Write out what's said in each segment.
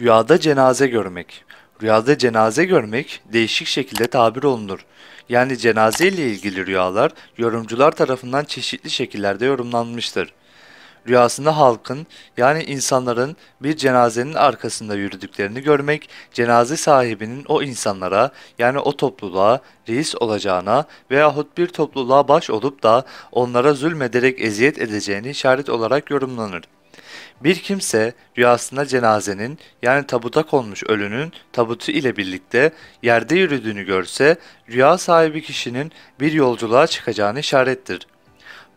Rüyada cenaze görmek. Rüyada cenaze görmek değişik şekilde tabir olunur. Yani cenaze ile ilgili rüyalar yorumcular tarafından çeşitli şekillerde yorumlanmıştır. Rüyasında halkın yani insanların bir cenazenin arkasında yürüdüklerini görmek, cenaze sahibinin o insanlara yani o topluluğa reis olacağına veyahut bir topluluğa baş olup da onlara zulmederek eziyet edeceğini işaret olarak yorumlanır. Bir kimse rüyasında cenazenin yani tabuta konmuş ölünün tabutu ile birlikte yerde yürüdüğünü görse rüya sahibi kişinin bir yolculuğa çıkacağını işarettir.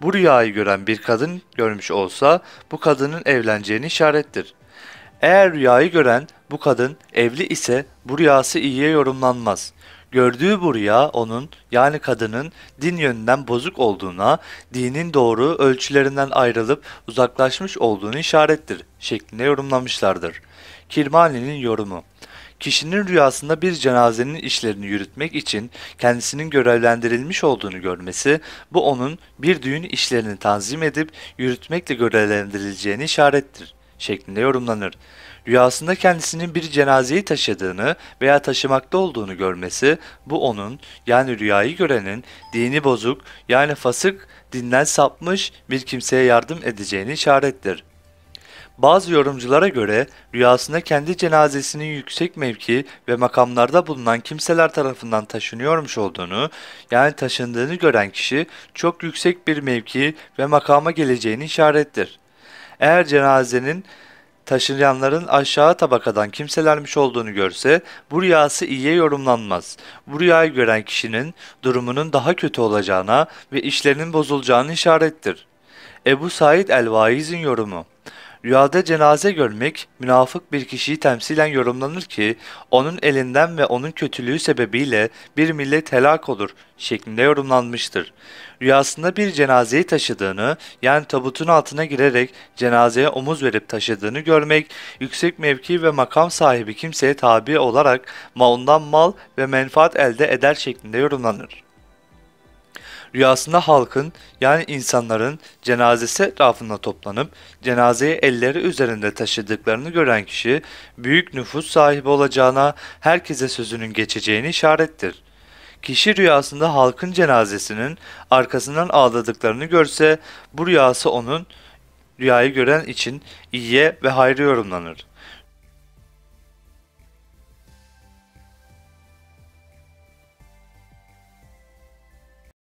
Bu rüyayı gören bir kadın görmüş olsa bu kadının evleneceğini işarettir. Eğer rüyayı gören bu kadın evli ise bu rüyası iyiye yorumlanmaz. Gördüğü bu rüya onun yani kadının din yönünden bozuk olduğuna, dinin doğru ölçülerinden ayrılıp uzaklaşmış olduğunu işarettir şeklinde yorumlamışlardır. Kirmani'nin yorumu kişinin rüyasında bir cenazenin işlerini yürütmek için kendisinin görevlendirilmiş olduğunu görmesi, bu onun bir düğün işlerini tanzim edip yürütmekle görevlendirileceğini işarettir şeklinde yorumlanır. Rüyasında kendisinin bir cenazeyi taşıdığını veya taşımakta olduğunu görmesi bu onun yani rüyayı görenin dini bozuk yani fasık dinden sapmış bir kimseye yardım edeceğini işarettir. Bazı yorumculara göre rüyasında kendi cenazesinin yüksek mevki ve makamlarda bulunan kimseler tarafından taşınıyormuş olduğunu, yani taşındığını gören kişi çok yüksek bir mevki ve makama geleceğini işarettir. Eğer cenazenin taşınanların aşağı tabakadan kimselermiş olduğunu görse bu rüyası iyiye yorumlanmaz. Bu rüyayı gören kişinin durumunun daha kötü olacağına ve işlerinin bozulacağını işarettir. Ebu Said el-Vaiz'in yorumu Rüyada cenaze görmek münafık bir kişiyi temsilen yorumlanır ki onun elinden ve onun kötülüğü sebebiyle bir millet helak olur şeklinde yorumlanmıştır. Rüyasında bir cenazeyi taşıdığını yani tabutun altına girerek cenazeye omuz verip taşıdığını görmek yüksek mevki ve makam sahibi kimseye tabi olarak maundan mal ve menfaat elde eder şeklinde yorumlanır. Rüyasında halkın yani insanların cenazesi etrafında toplanıp cenazeyi elleri üzerinde taşıdıklarını gören kişi büyük nüfus sahibi olacağına herkese sözünün geçeceğini işarettir. Kişi rüyasında halkın cenazesinin arkasından ağladıklarını görse bu rüyası onun rüyayı gören için iyiye ve hayrı yorumlanır.''